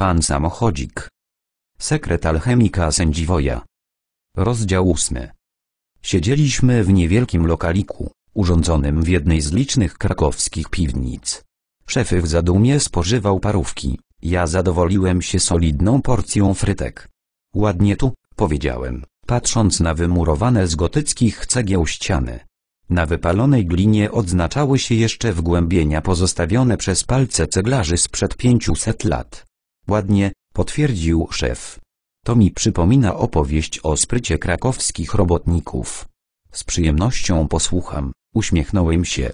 Pan samochodzik. Sekret alchemika sędziwoja. Rozdział ósmy. Siedzieliśmy w niewielkim lokaliku, urządzonym w jednej z licznych krakowskich piwnic. Szefy w zadumie spożywał parówki, ja zadowoliłem się solidną porcją frytek. Ładnie tu, powiedziałem, patrząc na wymurowane z gotyckich cegieł ściany. Na wypalonej glinie odznaczały się jeszcze wgłębienia pozostawione przez palce ceglarzy sprzed pięciuset lat. Ładnie, potwierdził szef. To mi przypomina opowieść o sprycie krakowskich robotników. Z przyjemnością posłucham, uśmiechnąłem się.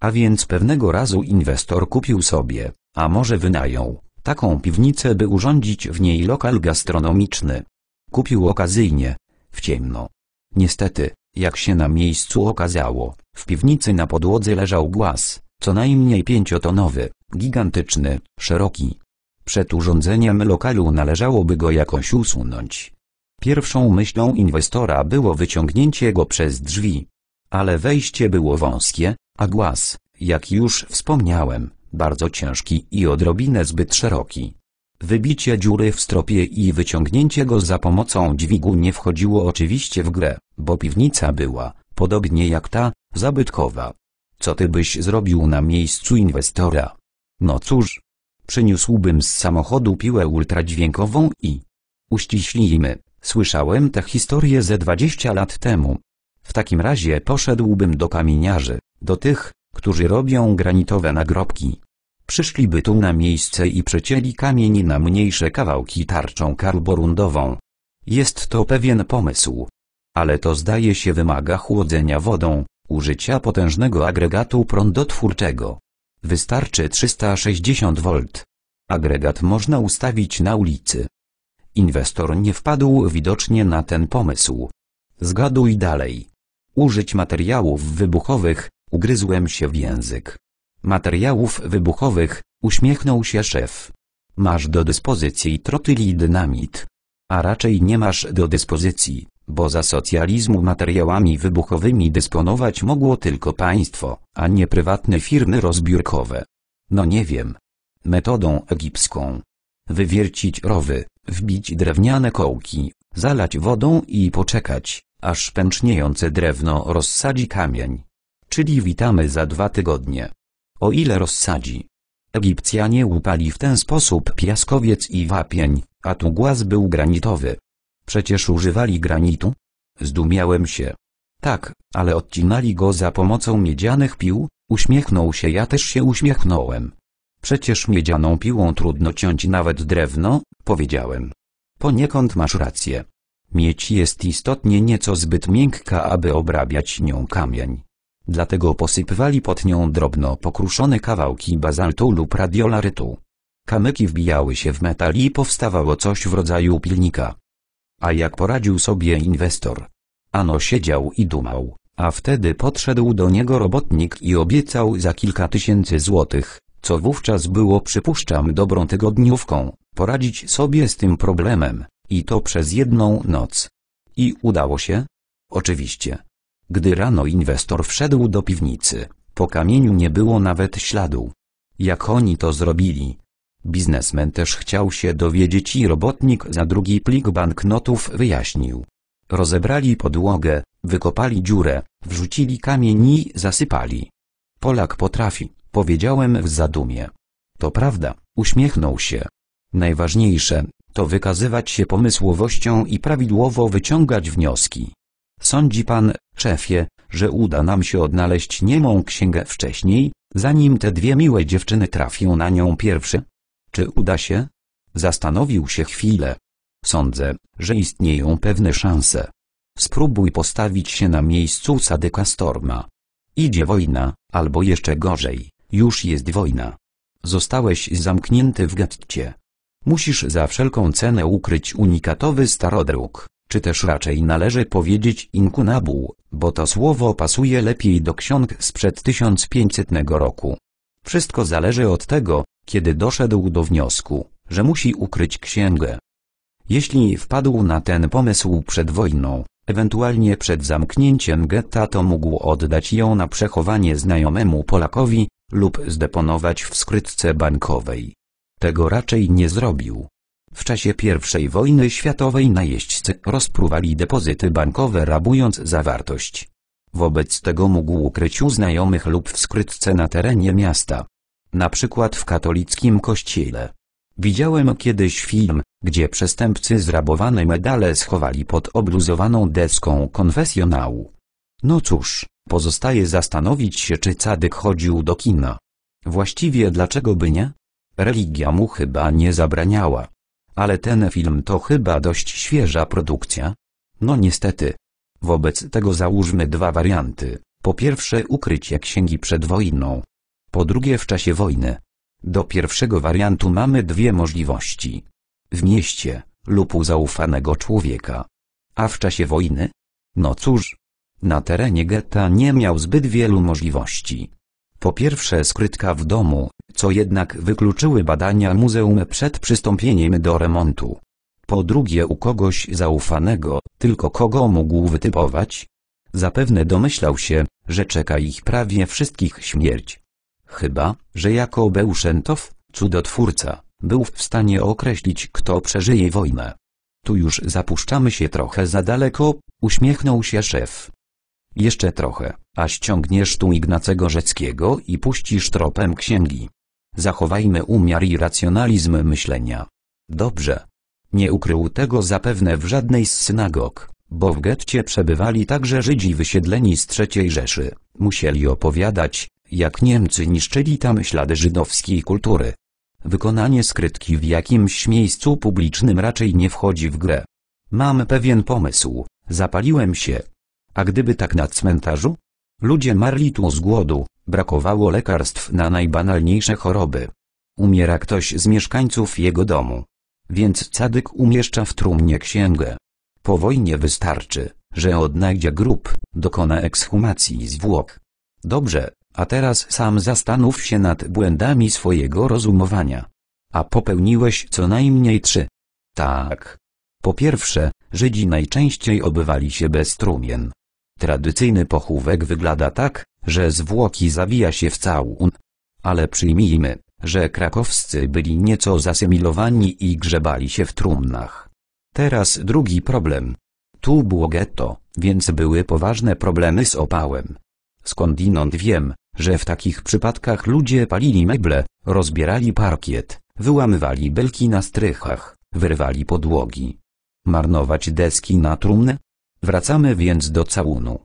A więc pewnego razu inwestor kupił sobie, a może wynajął, taką piwnicę, by urządzić w niej lokal gastronomiczny. Kupił okazyjnie, w ciemno. Niestety, jak się na miejscu okazało, w piwnicy na podłodze leżał głaz, co najmniej pięciotonowy, gigantyczny, szeroki, przed urządzeniem lokalu należałoby go jakoś usunąć. Pierwszą myślą inwestora było wyciągnięcie go przez drzwi. Ale wejście było wąskie, a głaz, jak już wspomniałem, bardzo ciężki i odrobinę zbyt szeroki. Wybicie dziury w stropie i wyciągnięcie go za pomocą dźwigu nie wchodziło oczywiście w grę, bo piwnica była, podobnie jak ta, zabytkowa. Co ty byś zrobił na miejscu inwestora? No cóż, Przyniósłbym z samochodu piłę ultradźwiękową i... Uściślijmy, słyszałem tę historię ze 20 lat temu. W takim razie poszedłbym do kamieniarzy, do tych, którzy robią granitowe nagrobki. Przyszliby tu na miejsce i przecięli kamień na mniejsze kawałki tarczą karborundową. Jest to pewien pomysł. Ale to zdaje się wymaga chłodzenia wodą, użycia potężnego agregatu prądotwórczego, Wystarczy 360 V. Agregat można ustawić na ulicy. Inwestor nie wpadł widocznie na ten pomysł. Zgaduj dalej. Użyć materiałów wybuchowych, ugryzłem się w język. Materiałów wybuchowych, uśmiechnął się szef. Masz do dyspozycji trotyl i dynamit. A raczej nie masz do dyspozycji bo za socjalizmu materiałami wybuchowymi dysponować mogło tylko państwo, a nie prywatne firmy rozbiórkowe. No nie wiem. Metodą egipską. Wywiercić rowy, wbić drewniane kołki, zalać wodą i poczekać, aż pęczniejące drewno rozsadzi kamień. Czyli witamy za dwa tygodnie. O ile rozsadzi. Egipcjanie łupali w ten sposób piaskowiec i wapień, a tu głaz był granitowy. Przecież używali granitu? Zdumiałem się. Tak, ale odcinali go za pomocą miedzianych pił, uśmiechnął się ja też się uśmiechnąłem. Przecież miedzianą piłą trudno ciąć nawet drewno, powiedziałem. Poniekąd masz rację. Miedź jest istotnie nieco zbyt miękka, aby obrabiać nią kamień. Dlatego posypywali pod nią drobno pokruszone kawałki bazaltu lub radiolarytu. Kamyki wbijały się w metal i powstawało coś w rodzaju pilnika. A jak poradził sobie inwestor? Ano siedział i dumał, a wtedy podszedł do niego robotnik i obiecał za kilka tysięcy złotych, co wówczas było przypuszczam dobrą tygodniówką, poradzić sobie z tym problemem, i to przez jedną noc. I udało się? Oczywiście. Gdy rano inwestor wszedł do piwnicy, po kamieniu nie było nawet śladu. Jak oni to zrobili? Biznesmen też chciał się dowiedzieć i robotnik za drugi plik banknotów wyjaśnił. Rozebrali podłogę, wykopali dziurę, wrzucili kamień i zasypali. Polak potrafi, powiedziałem w zadumie. To prawda, uśmiechnął się. Najważniejsze, to wykazywać się pomysłowością i prawidłowo wyciągać wnioski. Sądzi pan, szefie, że uda nam się odnaleźć niemą księgę wcześniej, zanim te dwie miłe dziewczyny trafią na nią pierwsze? Czy uda się? Zastanowił się chwilę. Sądzę, że istnieją pewne szanse. Spróbuj postawić się na miejscu Sadyka Storma. Idzie wojna, albo jeszcze gorzej, już jest wojna. Zostałeś zamknięty w getcie. Musisz za wszelką cenę ukryć unikatowy starodruk, czy też raczej należy powiedzieć inkunabuł, bo to słowo pasuje lepiej do ksiąg sprzed 1500 roku. Wszystko zależy od tego, kiedy doszedł do wniosku, że musi ukryć księgę. Jeśli wpadł na ten pomysł przed wojną, ewentualnie przed zamknięciem getta to mógł oddać ją na przechowanie znajomemu Polakowi lub zdeponować w skrytce bankowej. Tego raczej nie zrobił. W czasie I wojny światowej najeźdźcy rozpruwali depozyty bankowe rabując zawartość. Wobec tego mógł ukryć u znajomych lub w skrytce na terenie miasta na przykład w katolickim kościele. Widziałem kiedyś film, gdzie przestępcy zrabowane medale schowali pod obluzowaną deską konfesjonału. No cóż, pozostaje zastanowić się czy Cadyk chodził do kina. Właściwie dlaczego by nie? Religia mu chyba nie zabraniała. Ale ten film to chyba dość świeża produkcja. No niestety. Wobec tego załóżmy dwa warianty. Po pierwsze ukrycie księgi przed wojną, po drugie w czasie wojny. Do pierwszego wariantu mamy dwie możliwości. W mieście lub u zaufanego człowieka. A w czasie wojny? No cóż. Na terenie getta nie miał zbyt wielu możliwości. Po pierwsze skrytka w domu, co jednak wykluczyły badania muzeum przed przystąpieniem do remontu. Po drugie u kogoś zaufanego, tylko kogo mógł wytypować? Zapewne domyślał się, że czeka ich prawie wszystkich śmierć. Chyba, że jako Beuszentow, cudotwórca, był w stanie określić kto przeżyje wojnę. Tu już zapuszczamy się trochę za daleko, uśmiechnął się szef. Jeszcze trochę, a ściągniesz tu Ignacego Rzeckiego i puścisz tropem księgi. Zachowajmy umiar i racjonalizm myślenia. Dobrze. Nie ukrył tego zapewne w żadnej z synagog, bo w getcie przebywali także Żydzi wysiedleni z III Rzeszy. Musieli opowiadać, jak Niemcy niszczyli tam ślady żydowskiej kultury. Wykonanie skrytki w jakimś miejscu publicznym raczej nie wchodzi w grę. Mam pewien pomysł, zapaliłem się. A gdyby tak na cmentarzu? Ludzie marli tu z głodu, brakowało lekarstw na najbanalniejsze choroby. Umiera ktoś z mieszkańców jego domu. Więc cadyk umieszcza w trumnie księgę. Po wojnie wystarczy, że odnajdzie grób, dokona ekshumacji zwłok. Dobrze, a teraz sam zastanów się nad błędami swojego rozumowania. A popełniłeś co najmniej trzy. Tak. Po pierwsze, Żydzi najczęściej obywali się bez trumien. Tradycyjny pochówek wygląda tak, że zwłoki zawija się w całun. Ale przyjmijmy, że krakowscy byli nieco zasymilowani i grzebali się w trumnach. Teraz drugi problem. Tu było getto, więc były poważne problemy z opałem. Skądinąd wiem, że w takich przypadkach ludzie palili meble, rozbierali parkiet, wyłamywali belki na strychach, wyrwali podłogi. Marnować deski na trumnę? Wracamy więc do całunu.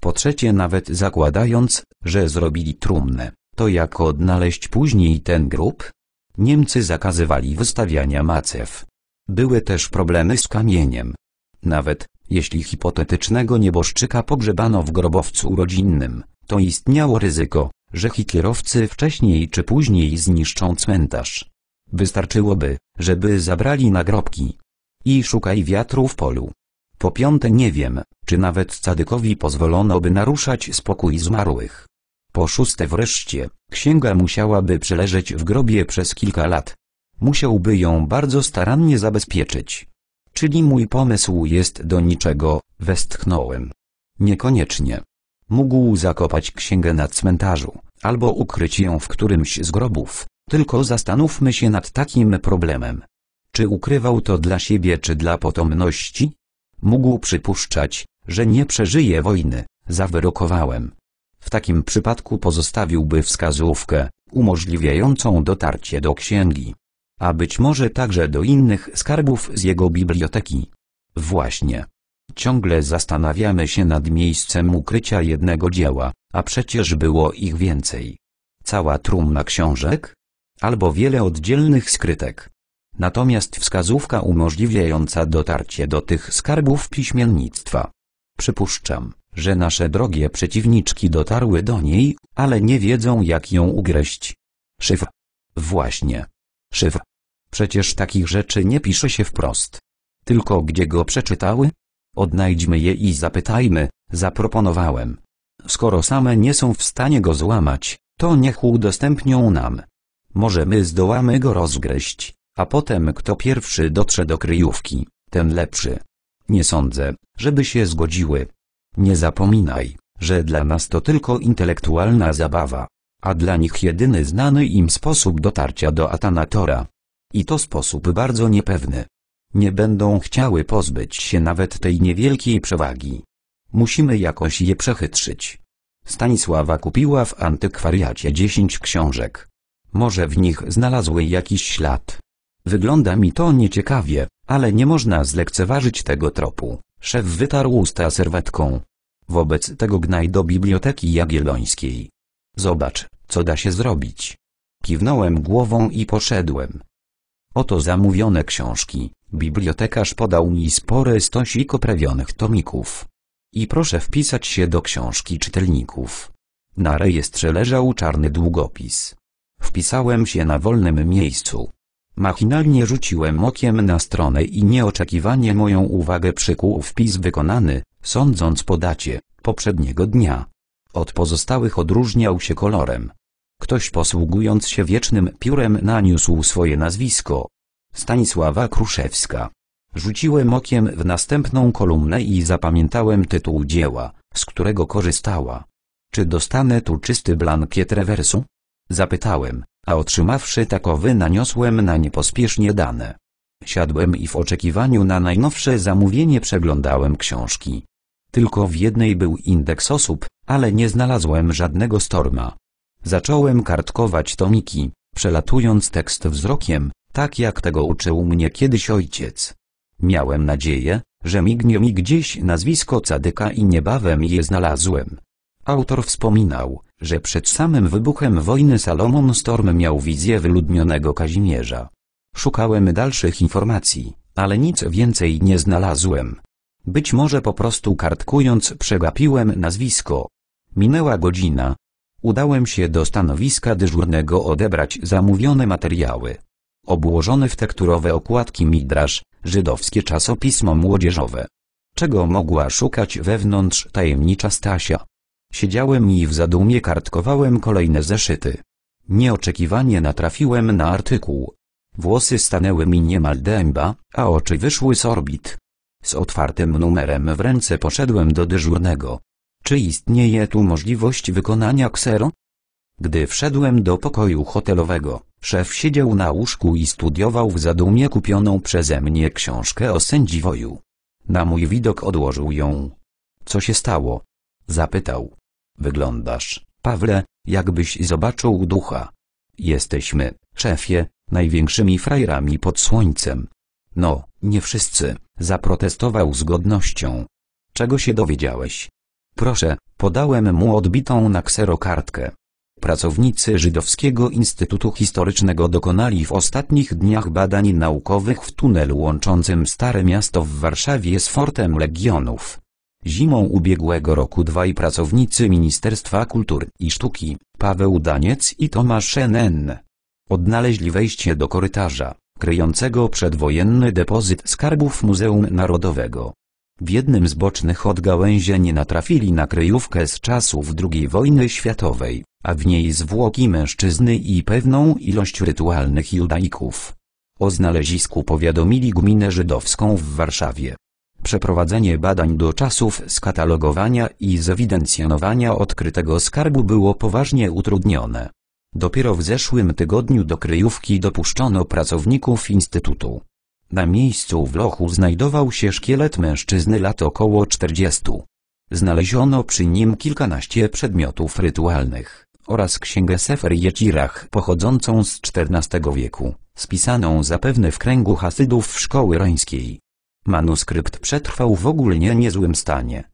Po trzecie nawet zakładając, że zrobili trumnę, to jak odnaleźć później ten grób? Niemcy zakazywali wystawiania macew. Były też problemy z kamieniem, nawet jeśli hipotetycznego nieboszczyka pogrzebano w grobowcu urodzinnym, to istniało ryzyko, że hitlerowcy wcześniej czy później zniszczą cmentarz. Wystarczyłoby, żeby zabrali nagrobki. I szukaj wiatru w polu. Po piąte nie wiem, czy nawet cadykowi pozwolono by naruszać spokój zmarłych. Po szóste wreszcie, księga musiałaby przeleżeć w grobie przez kilka lat. Musiałby ją bardzo starannie zabezpieczyć. Czyli mój pomysł jest do niczego, westchnąłem. Niekoniecznie. Mógł zakopać księgę na cmentarzu, albo ukryć ją w którymś z grobów, tylko zastanówmy się nad takim problemem. Czy ukrywał to dla siebie czy dla potomności? Mógł przypuszczać, że nie przeżyje wojny, zawyrokowałem. W takim przypadku pozostawiłby wskazówkę, umożliwiającą dotarcie do księgi a być może także do innych skarbów z jego biblioteki. Właśnie. Ciągle zastanawiamy się nad miejscem ukrycia jednego dzieła, a przecież było ich więcej. Cała trumna książek? Albo wiele oddzielnych skrytek. Natomiast wskazówka umożliwiająca dotarcie do tych skarbów piśmiennictwa. Przypuszczam, że nasze drogie przeciwniczki dotarły do niej, ale nie wiedzą jak ją ugryźć. Szyfr. Właśnie. Szyw. Przecież takich rzeczy nie pisze się wprost. Tylko gdzie go przeczytały? Odnajdźmy je i zapytajmy, zaproponowałem. Skoro same nie są w stanie go złamać, to niech udostępnią nam. Może my zdołamy go rozgryźć, a potem kto pierwszy dotrze do kryjówki, ten lepszy. Nie sądzę, żeby się zgodziły. Nie zapominaj, że dla nas to tylko intelektualna zabawa a dla nich jedyny znany im sposób dotarcia do Atanatora. I to sposób bardzo niepewny. Nie będą chciały pozbyć się nawet tej niewielkiej przewagi. Musimy jakoś je przechytrzyć. Stanisława kupiła w antykwariacie dziesięć książek. Może w nich znalazły jakiś ślad. Wygląda mi to nieciekawie, ale nie można zlekceważyć tego tropu. Szef wytarł usta serwetką. Wobec tego gnaj do Biblioteki Jagiellońskiej. Zobacz, co da się zrobić. Kiwnąłem głową i poszedłem. Oto zamówione książki. Bibliotekarz podał mi spory stosik oprawionych tomików. I proszę wpisać się do książki czytelników. Na rejestrze leżał czarny długopis. Wpisałem się na wolnym miejscu. Machinalnie rzuciłem okiem na stronę i nieoczekiwanie moją uwagę przykuł wpis wykonany, sądząc po dacie, poprzedniego dnia. Od pozostałych odróżniał się kolorem. Ktoś posługując się wiecznym piórem naniósł swoje nazwisko. Stanisława Kruszewska. Rzuciłem okiem w następną kolumnę i zapamiętałem tytuł dzieła, z którego korzystała. Czy dostanę tu czysty blankiet rewersu? Zapytałem, a otrzymawszy takowy naniosłem na niepospiesznie dane. Siadłem i w oczekiwaniu na najnowsze zamówienie przeglądałem książki. Tylko w jednej był indeks osób, ale nie znalazłem żadnego Storma. Zacząłem kartkować tomiki, przelatując tekst wzrokiem, tak jak tego uczył mnie kiedyś ojciec. Miałem nadzieję, że mignie mi gdzieś nazwisko cadyka i niebawem je znalazłem. Autor wspominał, że przed samym wybuchem wojny Salomon Storm miał wizję wyludnionego Kazimierza. Szukałem dalszych informacji, ale nic więcej nie znalazłem. Być może po prostu kartkując przegapiłem nazwisko. Minęła godzina. Udałem się do stanowiska dyżurnego odebrać zamówione materiały. Obłożony w tekturowe okładki Midrasz, żydowskie czasopismo młodzieżowe. Czego mogła szukać wewnątrz tajemnicza Stasia? Siedziałem i w zadumie kartkowałem kolejne zeszyty. Nieoczekiwanie natrafiłem na artykuł. Włosy stanęły mi niemal dęba, a oczy wyszły z orbit. Z otwartym numerem w ręce poszedłem do dyżurnego. Czy istnieje tu możliwość wykonania ksero? Gdy wszedłem do pokoju hotelowego, szef siedział na łóżku i studiował w zadumie kupioną przeze mnie książkę o sędziwoju. Na mój widok odłożył ją. Co się stało? Zapytał. Wyglądasz, Pawle, jakbyś zobaczył ducha. Jesteśmy, szefie, największymi frajerami pod słońcem. No, nie wszyscy, zaprotestował z godnością. Czego się dowiedziałeś? Proszę, podałem mu odbitą na kserokartkę. Pracownicy Żydowskiego Instytutu Historycznego dokonali w ostatnich dniach badań naukowych w tunelu łączącym Stare Miasto w Warszawie z Fortem Legionów. Zimą ubiegłego roku dwaj pracownicy Ministerstwa Kultury i Sztuki, Paweł Daniec i Tomasz N.N. odnaleźli wejście do korytarza, kryjącego przedwojenny depozyt skarbów Muzeum Narodowego. W jednym z bocznych odgałęzień natrafili na kryjówkę z czasów II wojny światowej, a w niej zwłoki mężczyzny i pewną ilość rytualnych judaików. O znalezisku powiadomili gminę żydowską w Warszawie. Przeprowadzenie badań do czasów skatalogowania i zewidencjonowania odkrytego skarbu było poważnie utrudnione. Dopiero w zeszłym tygodniu do kryjówki dopuszczono pracowników Instytutu na miejscu w lochu znajdował się szkielet mężczyzny lat około 40. Znaleziono przy nim kilkanaście przedmiotów rytualnych oraz księgę Sefer Jecirach pochodzącą z XIV wieku, spisaną zapewne w kręgu hasydów szkoły rańskiej. Manuskrypt przetrwał w ogólnie niezłym stanie.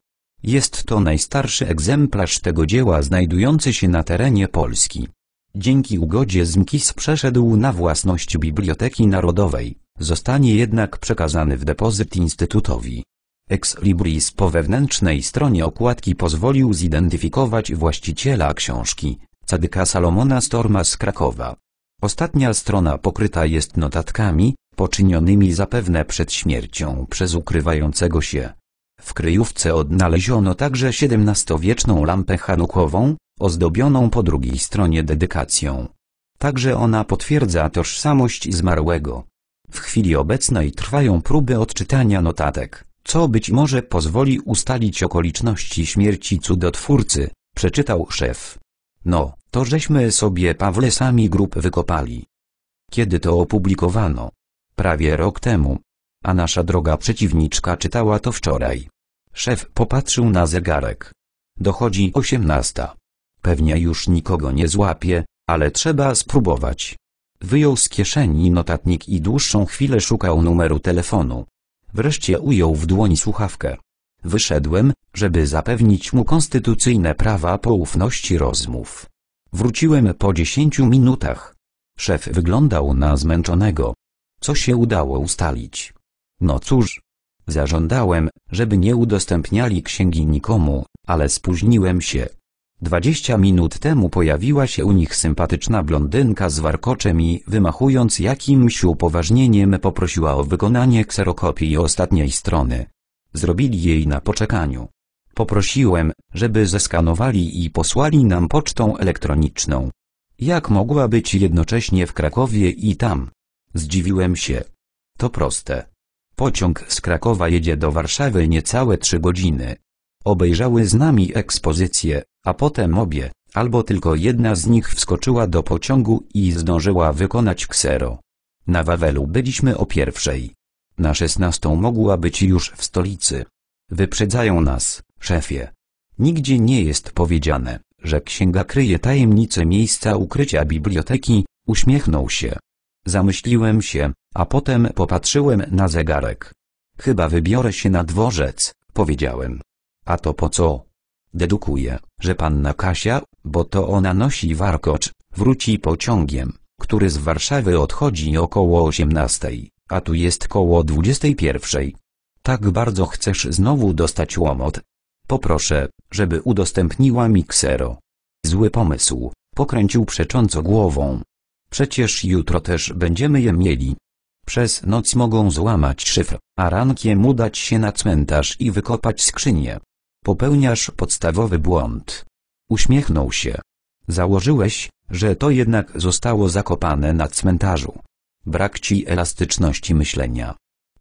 Jest to najstarszy egzemplarz tego dzieła znajdujący się na terenie Polski. Dzięki ugodzie z MKIS przeszedł na własność Biblioteki Narodowej. Zostanie jednak przekazany w depozyt instytutowi. Ex Libris po wewnętrznej stronie okładki pozwolił zidentyfikować właściciela książki, cadyka Salomona Storma z Krakowa. Ostatnia strona pokryta jest notatkami, poczynionymi zapewne przed śmiercią przez ukrywającego się. W kryjówce odnaleziono także XVII-wieczną lampę hanukową, ozdobioną po drugiej stronie dedykacją. Także ona potwierdza tożsamość zmarłego. W chwili obecnej trwają próby odczytania notatek, co być może pozwoli ustalić okoliczności śmierci cudotwórcy, przeczytał szef. No, to żeśmy sobie Pawle sami grup wykopali. Kiedy to opublikowano? Prawie rok temu. A nasza droga przeciwniczka czytała to wczoraj. Szef popatrzył na zegarek. Dochodzi osiemnasta. Pewnie już nikogo nie złapie, ale trzeba spróbować. Wyjął z kieszeni notatnik i dłuższą chwilę szukał numeru telefonu. Wreszcie ujął w dłoni słuchawkę. Wyszedłem, żeby zapewnić mu konstytucyjne prawa poufności rozmów. Wróciłem po dziesięciu minutach. Szef wyglądał na zmęczonego. Co się udało ustalić? No cóż. Zażądałem, żeby nie udostępniali księgi nikomu, ale spóźniłem się. Dwadzieścia minut temu pojawiła się u nich sympatyczna blondynka z warkoczem i wymachując jakimś upoważnieniem poprosiła o wykonanie kserokopii ostatniej strony. Zrobili jej na poczekaniu. Poprosiłem, żeby zeskanowali i posłali nam pocztą elektroniczną. Jak mogła być jednocześnie w Krakowie i tam? Zdziwiłem się. To proste. Pociąg z Krakowa jedzie do Warszawy niecałe trzy godziny. Obejrzały z nami ekspozycję, a potem obie, albo tylko jedna z nich wskoczyła do pociągu i zdążyła wykonać ksero. Na Wawelu byliśmy o pierwszej. Na szesnastą mogła być już w stolicy. Wyprzedzają nas, szefie. Nigdzie nie jest powiedziane, że księga kryje tajemnicę miejsca ukrycia biblioteki, uśmiechnął się. Zamyśliłem się, a potem popatrzyłem na zegarek. Chyba wybiorę się na dworzec, powiedziałem. A to po co? Dedukuję, że panna Kasia, bo to ona nosi warkocz, wróci pociągiem, który z Warszawy odchodzi około 18, a tu jest koło 21. Tak bardzo chcesz znowu dostać łomot. Poproszę, żeby udostępniła mi ksero. Zły pomysł, pokręcił przecząco głową. Przecież jutro też będziemy je mieli. Przez noc mogą złamać szyfr, a rankiem udać się na cmentarz i wykopać skrzynię. Popełniasz podstawowy błąd. Uśmiechnął się. Założyłeś, że to jednak zostało zakopane na cmentarzu. Brak ci elastyczności myślenia.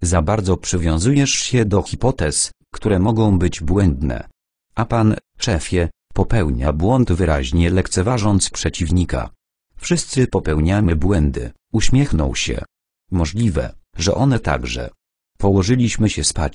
Za bardzo przywiązujesz się do hipotez, które mogą być błędne. A pan, szefie, popełnia błąd wyraźnie lekceważąc przeciwnika. Wszyscy popełniamy błędy, uśmiechnął się. Możliwe, że one także. Położyliśmy się spać,